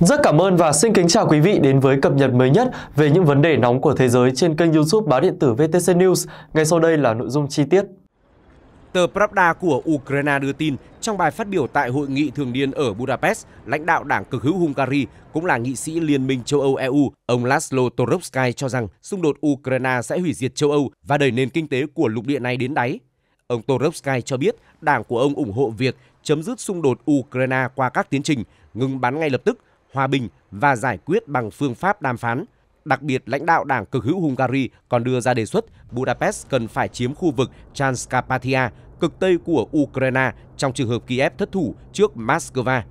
Rất cảm ơn và xin kính chào quý vị đến với cập nhật mới nhất về những vấn đề nóng của thế giới trên kênh youtube báo điện tử VTC News. Ngay sau đây là nội dung chi tiết. Tờ Pravda của Ukraine đưa tin, trong bài phát biểu tại hội nghị thường niên ở Budapest, lãnh đạo đảng cực hữu Hungary cũng là nghị sĩ Liên minh châu Âu EU, ông Laszlo Torovsky cho rằng xung đột Ukraine sẽ hủy diệt châu Âu và đẩy nền kinh tế của lục địa này đến đáy. Ông Torovsky cho biết đảng của ông ủng hộ việc chấm dứt xung đột Ukraine qua các tiến trình, ngừng bắn ngay lập tức hòa bình và giải quyết bằng phương pháp đàm phán. Đặc biệt, lãnh đạo đảng cực hữu Hungary còn đưa ra đề xuất Budapest cần phải chiếm khu vực Transcarpathia, cực Tây của Ukraine trong trường hợp Kiev thất thủ trước Moscow.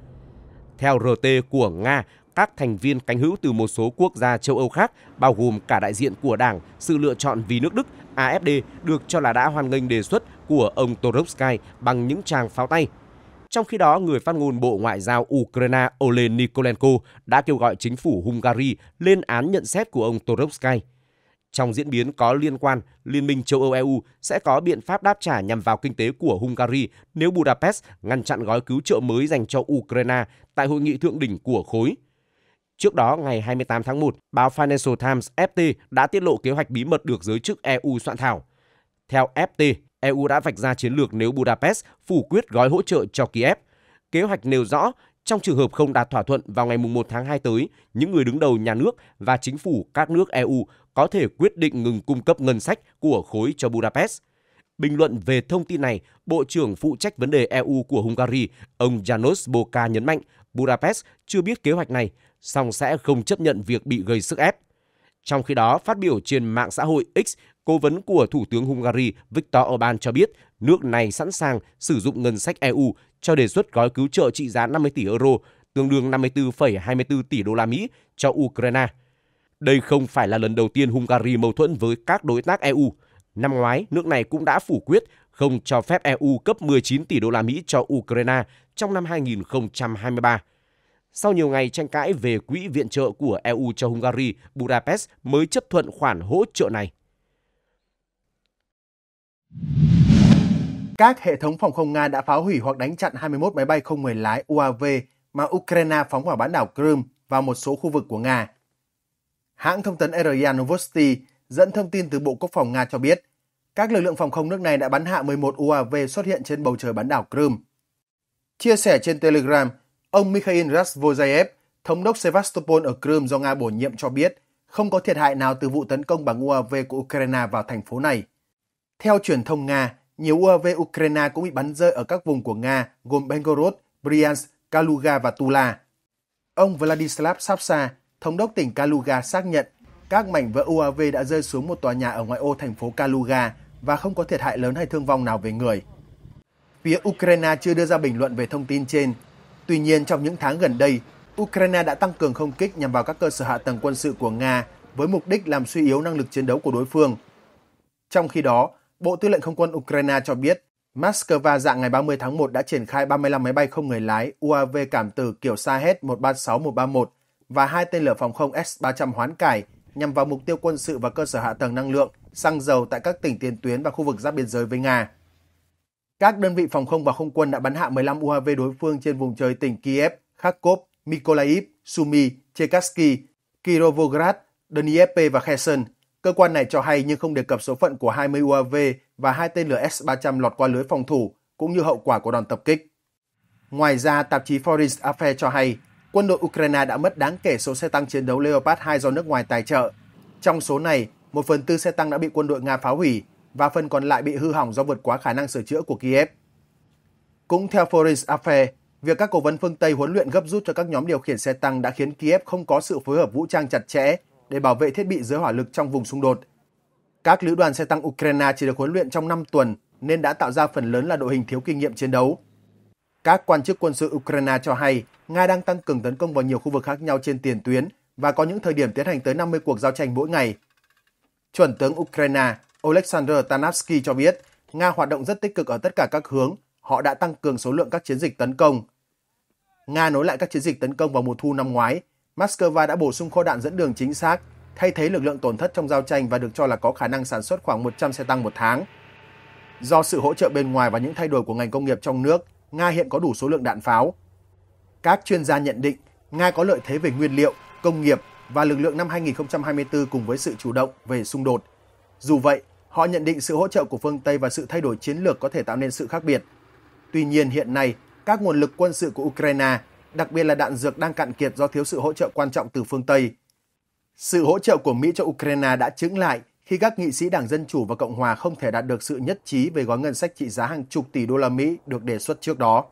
Theo RT của Nga, các thành viên cánh hữu từ một số quốc gia châu Âu khác, bao gồm cả đại diện của đảng Sự lựa chọn vì nước Đức AFD được cho là đã hoan nghênh đề xuất của ông Torovsky bằng những tràng pháo tay. Trong khi đó, người phát ngôn Bộ Ngoại giao Ukraine Oleh Nikolenko đã kêu gọi chính phủ Hungary lên án nhận xét của ông Torovsky. Trong diễn biến có liên quan, Liên minh châu Âu EU sẽ có biện pháp đáp trả nhằm vào kinh tế của Hungary nếu Budapest ngăn chặn gói cứu trợ mới dành cho Ukraine tại hội nghị thượng đỉnh của khối. Trước đó, ngày 28 tháng 1, báo Financial Times FT đã tiết lộ kế hoạch bí mật được giới chức EU soạn thảo. Theo FT, EU đã vạch ra chiến lược nếu Budapest phủ quyết gói hỗ trợ cho Kiev. Kế hoạch nêu rõ trong trường hợp không đạt thỏa thuận vào ngày 1 tháng 2 tới, những người đứng đầu nhà nước và chính phủ các nước EU có thể quyết định ngừng cung cấp ngân sách của khối cho Budapest. Bình luận về thông tin này, Bộ trưởng phụ trách vấn đề EU của Hungary, ông Janos Boka nhấn mạnh Budapest chưa biết kế hoạch này, song sẽ không chấp nhận việc bị gây sức ép. Trong khi đó, phát biểu trên mạng xã hội X, cố vấn của Thủ tướng Hungary Viktor Orbán cho biết nước này sẵn sàng sử dụng ngân sách EU cho đề xuất gói cứu trợ trị giá 50 tỷ euro, tương đương 54,24 tỷ đô la Mỹ cho Ukraine. Đây không phải là lần đầu tiên Hungary mâu thuẫn với các đối tác EU. Năm ngoái, nước này cũng đã phủ quyết không cho phép EU cấp 19 tỷ đô la Mỹ cho Ukraine trong năm 2023. Sau nhiều ngày tranh cãi về quỹ viện trợ của EU cho Hungary, Budapest mới chấp thuận khoản hỗ trợ này. Các hệ thống phòng không Nga đã phá hủy hoặc đánh chặn 21 máy bay không người lái UAV mà Ukraine phóng vào bán đảo Crimea và một số khu vực của Nga. Hãng thông tấn RIA Novosti dẫn thông tin từ Bộ Quốc phòng Nga cho biết, các lực lượng phòng không nước này đã bắn hạ 11 UAV xuất hiện trên bầu trời bán đảo Crimea. Chia sẻ trên Telegram, ông Mikhail Rasvozaev, thống đốc Sevastopol ở Crimea do Nga bổ nhiệm cho biết không có thiệt hại nào từ vụ tấn công bằng UAV của Ukraine vào thành phố này. Theo truyền thông Nga, nhiều UAV Ukraine cũng bị bắn rơi ở các vùng của Nga gồm Bengorod, Bryansk, Kaluga và Tula. Ông Vladislav Sapsa, thống đốc tỉnh Kaluga xác nhận các mảnh vỡ UAV đã rơi xuống một tòa nhà ở ngoại ô thành phố Kaluga và không có thiệt hại lớn hay thương vong nào về người. Phía Ukraine chưa đưa ra bình luận về thông tin trên. Tuy nhiên, trong những tháng gần đây, Ukraine đã tăng cường không kích nhằm vào các cơ sở hạ tầng quân sự của Nga với mục đích làm suy yếu năng lực chiến đấu của đối phương. Trong khi đó, Bộ Tư lệnh Không quân Ukraine cho biết, Moscow dạng ngày 30 tháng 1 đã triển khai 35 máy bay không người lái UAV cảm tử kiểu Sahed 136-131 và hai tên lửa phòng không S-300 hoán cải nhằm vào mục tiêu quân sự và cơ sở hạ tầng năng lượng, xăng dầu tại các tỉnh tiền tuyến và khu vực giáp biên giới với Nga. Các đơn vị phòng không và không quân đã bắn hạ 15 UAV đối phương trên vùng trời tỉnh Kiev, Kharkov, Mykolaiv, Sumy, Cherkasky, Kirovograd, Dnieper và Kherson – Cơ quan này cho hay nhưng không đề cập số phận của 20 UAV và hai tên lửa S-300 lọt qua lưới phòng thủ, cũng như hậu quả của đòn tập kích. Ngoài ra, tạp chí Foreign Affairs cho hay quân đội Ukraine đã mất đáng kể số xe tăng chiến đấu Leopard 2 do nước ngoài tài trợ. Trong số này, một phần tư xe tăng đã bị quân đội Nga phá hủy và phần còn lại bị hư hỏng do vượt quá khả năng sửa chữa của Kiev. Cũng theo Foreign Affairs, việc các cố vấn phương Tây huấn luyện gấp rút cho các nhóm điều khiển xe tăng đã khiến Kiev không có sự phối hợp vũ trang chặt chẽ để bảo vệ thiết bị dưới hỏa lực trong vùng xung đột. Các lữ đoàn xe tăng Ukraine chỉ được huấn luyện trong 5 tuần nên đã tạo ra phần lớn là đội hình thiếu kinh nghiệm chiến đấu. Các quan chức quân sự Ukraine cho hay Nga đang tăng cường tấn công vào nhiều khu vực khác nhau trên tiền tuyến và có những thời điểm tiến hành tới 50 cuộc giao tranh mỗi ngày. Chuẩn tướng Ukraine Oleksandr Tanavsky cho biết Nga hoạt động rất tích cực ở tất cả các hướng, họ đã tăng cường số lượng các chiến dịch tấn công. Nga nối lại các chiến dịch tấn công vào mùa thu năm ngoái Moscow đã bổ sung kho đạn dẫn đường chính xác, thay thế lực lượng tổn thất trong giao tranh và được cho là có khả năng sản xuất khoảng 100 xe tăng một tháng. Do sự hỗ trợ bên ngoài và những thay đổi của ngành công nghiệp trong nước, Nga hiện có đủ số lượng đạn pháo. Các chuyên gia nhận định, Nga có lợi thế về nguyên liệu, công nghiệp và lực lượng năm 2024 cùng với sự chủ động về xung đột. Dù vậy, họ nhận định sự hỗ trợ của phương Tây và sự thay đổi chiến lược có thể tạo nên sự khác biệt. Tuy nhiên hiện nay, các nguồn lực quân sự của Ukraine đặc biệt là đạn dược đang cạn kiệt do thiếu sự hỗ trợ quan trọng từ phương Tây. Sự hỗ trợ của Mỹ cho Ukraine đã chứng lại khi các nghị sĩ Đảng Dân Chủ và Cộng Hòa không thể đạt được sự nhất trí về gói ngân sách trị giá hàng chục tỷ đô la Mỹ được đề xuất trước đó.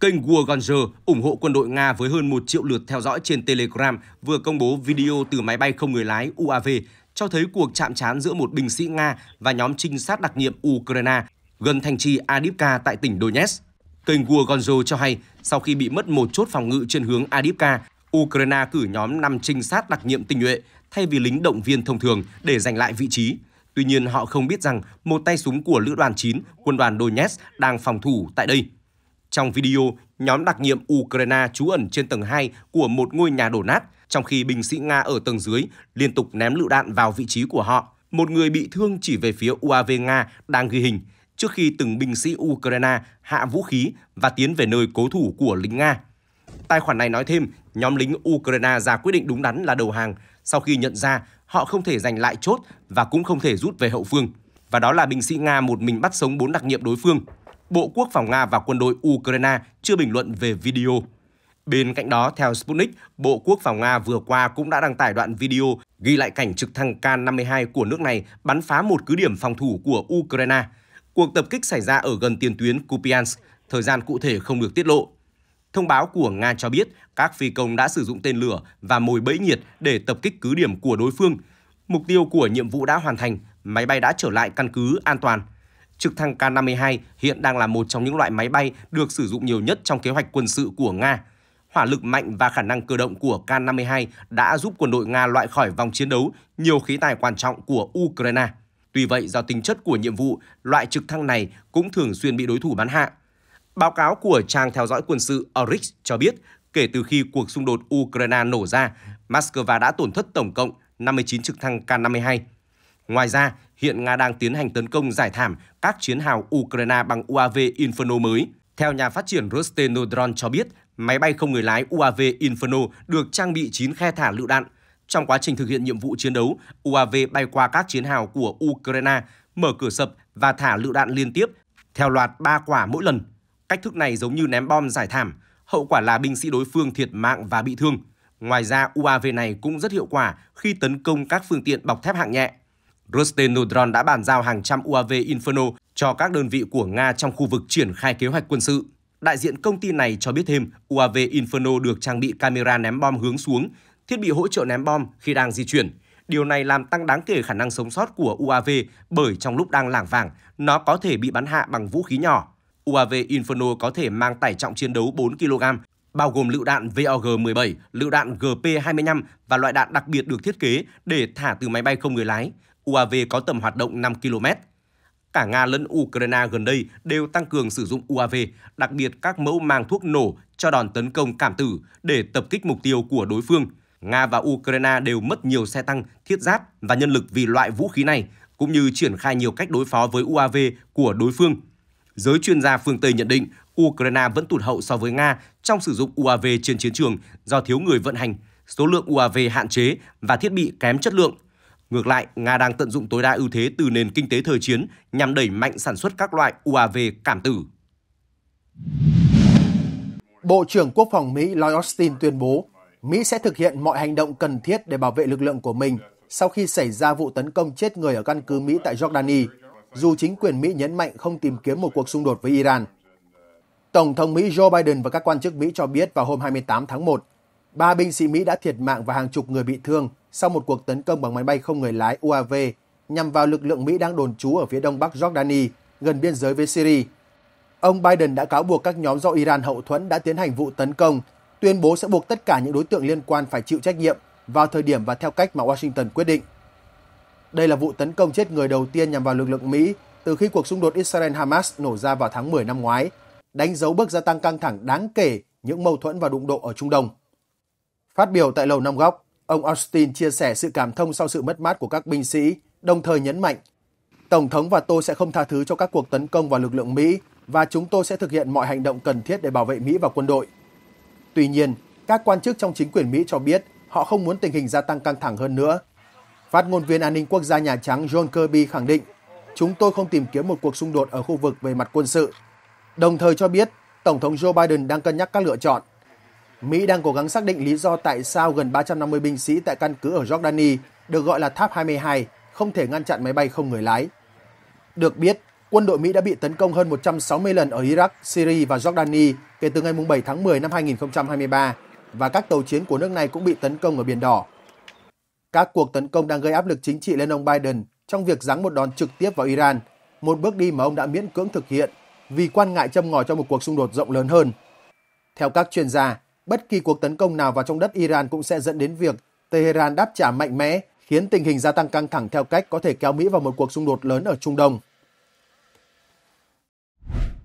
Kênh Warganger ủng hộ quân đội Nga với hơn 1 triệu lượt theo dõi trên Telegram vừa công bố video từ máy bay không người lái UAV cho thấy cuộc chạm trán giữa một binh sĩ Nga và nhóm trinh sát đặc nhiệm Ukraine gần thành trì adipka tại tỉnh Donetsk. Kênh Gonzo cho hay, sau khi bị mất một chốt phòng ngự trên hướng Adipka, Ukraine cử nhóm 5 trinh sát đặc nhiệm tinh nhuệ thay vì lính động viên thông thường để giành lại vị trí. Tuy nhiên, họ không biết rằng một tay súng của Lữ đoàn 9, quân đoàn Donetsk đang phòng thủ tại đây. Trong video, nhóm đặc nhiệm Ukraine trú ẩn trên tầng 2 của một ngôi nhà đổ nát, trong khi binh sĩ Nga ở tầng dưới liên tục ném lựu đạn vào vị trí của họ. Một người bị thương chỉ về phía UAV Nga đang ghi hình trước khi từng binh sĩ Ukraine hạ vũ khí và tiến về nơi cố thủ của lính Nga. Tài khoản này nói thêm, nhóm lính Ukraine ra quyết định đúng đắn là đầu hàng sau khi nhận ra họ không thể giành lại chốt và cũng không thể rút về hậu phương. Và đó là binh sĩ Nga một mình bắt sống bốn đặc nhiệm đối phương. Bộ Quốc phòng Nga và quân đội Ukraine chưa bình luận về video. Bên cạnh đó, theo Sputnik, Bộ Quốc phòng Nga vừa qua cũng đã đăng tải đoạn video ghi lại cảnh trực thăng K-52 của nước này bắn phá một cứ điểm phòng thủ của Ukraine. Cuộc tập kích xảy ra ở gần tiền tuyến Kupiansk, thời gian cụ thể không được tiết lộ. Thông báo của Nga cho biết các phi công đã sử dụng tên lửa và mồi bẫy nhiệt để tập kích cứ điểm của đối phương. Mục tiêu của nhiệm vụ đã hoàn thành, máy bay đã trở lại căn cứ an toàn. Trực thăng K-52 hiện đang là một trong những loại máy bay được sử dụng nhiều nhất trong kế hoạch quân sự của Nga. Hỏa lực mạnh và khả năng cơ động của K-52 đã giúp quân đội Nga loại khỏi vòng chiến đấu nhiều khí tài quan trọng của Ukraine. Tuy vậy, do tính chất của nhiệm vụ, loại trực thăng này cũng thường xuyên bị đối thủ bắn hạ. Báo cáo của trang theo dõi quân sự Oryx cho biết, kể từ khi cuộc xung đột Ukraine nổ ra, Moscow đã tổn thất tổng cộng 59 trực thăng K-52. Ngoài ra, hiện Nga đang tiến hành tấn công giải thảm các chiến hào Ukraine bằng UAV Inferno mới. Theo nhà phát triển Rostenodron cho biết, máy bay không người lái UAV Inferno được trang bị 9 khe thả lựu đạn – trong quá trình thực hiện nhiệm vụ chiến đấu, UAV bay qua các chiến hào của Ukraine, mở cửa sập và thả lựu đạn liên tiếp, theo loạt 3 quả mỗi lần. Cách thức này giống như ném bom giải thảm, hậu quả là binh sĩ đối phương thiệt mạng và bị thương. Ngoài ra, UAV này cũng rất hiệu quả khi tấn công các phương tiện bọc thép hạng nhẹ. Rostenodron đã bàn giao hàng trăm UAV Inferno cho các đơn vị của Nga trong khu vực triển khai kế hoạch quân sự. Đại diện công ty này cho biết thêm, UAV Inferno được trang bị camera ném bom hướng xuống thiết bị hỗ trợ ném bom khi đang di chuyển. Điều này làm tăng đáng kể khả năng sống sót của UAV bởi trong lúc đang lảng vảng, nó có thể bị bắn hạ bằng vũ khí nhỏ. UAV Inferno có thể mang tải trọng chiến đấu 4 kg, bao gồm lựu đạn VOG-17, lựu đạn GP-25 và loại đạn đặc biệt được thiết kế để thả từ máy bay không người lái. UAV có tầm hoạt động 5 km. Cả Nga lẫn Ukraine gần đây đều tăng cường sử dụng UAV, đặc biệt các mẫu mang thuốc nổ cho đòn tấn công cảm tử để tập kích mục tiêu của đối phương – Nga và Ukraine đều mất nhiều xe tăng, thiết giáp và nhân lực vì loại vũ khí này, cũng như triển khai nhiều cách đối phó với UAV của đối phương. Giới chuyên gia phương Tây nhận định Ukraine vẫn tụt hậu so với Nga trong sử dụng UAV trên chiến trường do thiếu người vận hành, số lượng UAV hạn chế và thiết bị kém chất lượng. Ngược lại, Nga đang tận dụng tối đa ưu thế từ nền kinh tế thời chiến nhằm đẩy mạnh sản xuất các loại UAV cảm tử. Bộ trưởng Quốc phòng Mỹ Lloyd Austin tuyên bố Mỹ sẽ thực hiện mọi hành động cần thiết để bảo vệ lực lượng của mình sau khi xảy ra vụ tấn công chết người ở căn cứ Mỹ tại Jordani, dù chính quyền Mỹ nhấn mạnh không tìm kiếm một cuộc xung đột với Iran. Tổng thống Mỹ Joe Biden và các quan chức Mỹ cho biết vào hôm 28 tháng 1, ba binh sĩ Mỹ đã thiệt mạng và hàng chục người bị thương sau một cuộc tấn công bằng máy bay không người lái UAV nhằm vào lực lượng Mỹ đang đồn trú ở phía đông bắc Jordani, gần biên giới với Syria. Ông Biden đã cáo buộc các nhóm do Iran hậu thuẫn đã tiến hành vụ tấn công tuyên bố sẽ buộc tất cả những đối tượng liên quan phải chịu trách nhiệm vào thời điểm và theo cách mà Washington quyết định. Đây là vụ tấn công chết người đầu tiên nhằm vào lực lượng Mỹ từ khi cuộc xung đột Israel-Hamas nổ ra vào tháng 10 năm ngoái, đánh dấu bước gia tăng căng thẳng đáng kể những mâu thuẫn và đụng độ ở Trung Đông. Phát biểu tại Lầu Năm Góc, ông Austin chia sẻ sự cảm thông sau sự mất mát của các binh sĩ, đồng thời nhấn mạnh Tổng thống và tôi sẽ không tha thứ cho các cuộc tấn công vào lực lượng Mỹ và chúng tôi sẽ thực hiện mọi hành động cần thiết để bảo vệ Mỹ và quân đội – Tuy nhiên, các quan chức trong chính quyền Mỹ cho biết họ không muốn tình hình gia tăng căng thẳng hơn nữa. Phát ngôn viên an ninh quốc gia Nhà Trắng John Kirby khẳng định, chúng tôi không tìm kiếm một cuộc xung đột ở khu vực về mặt quân sự. Đồng thời cho biết, Tổng thống Joe Biden đang cân nhắc các lựa chọn. Mỹ đang cố gắng xác định lý do tại sao gần 350 binh sĩ tại căn cứ ở Jordani được gọi là Tháp 22 không thể ngăn chặn máy bay không người lái. Được biết, quân đội Mỹ đã bị tấn công hơn 160 lần ở Iraq, Syria và Jordani kể từ ngày 7 tháng 10 năm 2023 và các tàu chiến của nước này cũng bị tấn công ở Biển Đỏ. Các cuộc tấn công đang gây áp lực chính trị lên ông Biden trong việc giáng một đòn trực tiếp vào Iran, một bước đi mà ông đã miễn cưỡng thực hiện vì quan ngại châm ngòi cho một cuộc xung đột rộng lớn hơn. Theo các chuyên gia, bất kỳ cuộc tấn công nào vào trong đất Iran cũng sẽ dẫn đến việc Tehran đáp trả mạnh mẽ, khiến tình hình gia tăng căng thẳng theo cách có thể kéo Mỹ vào một cuộc xung đột lớn ở Trung Đông. you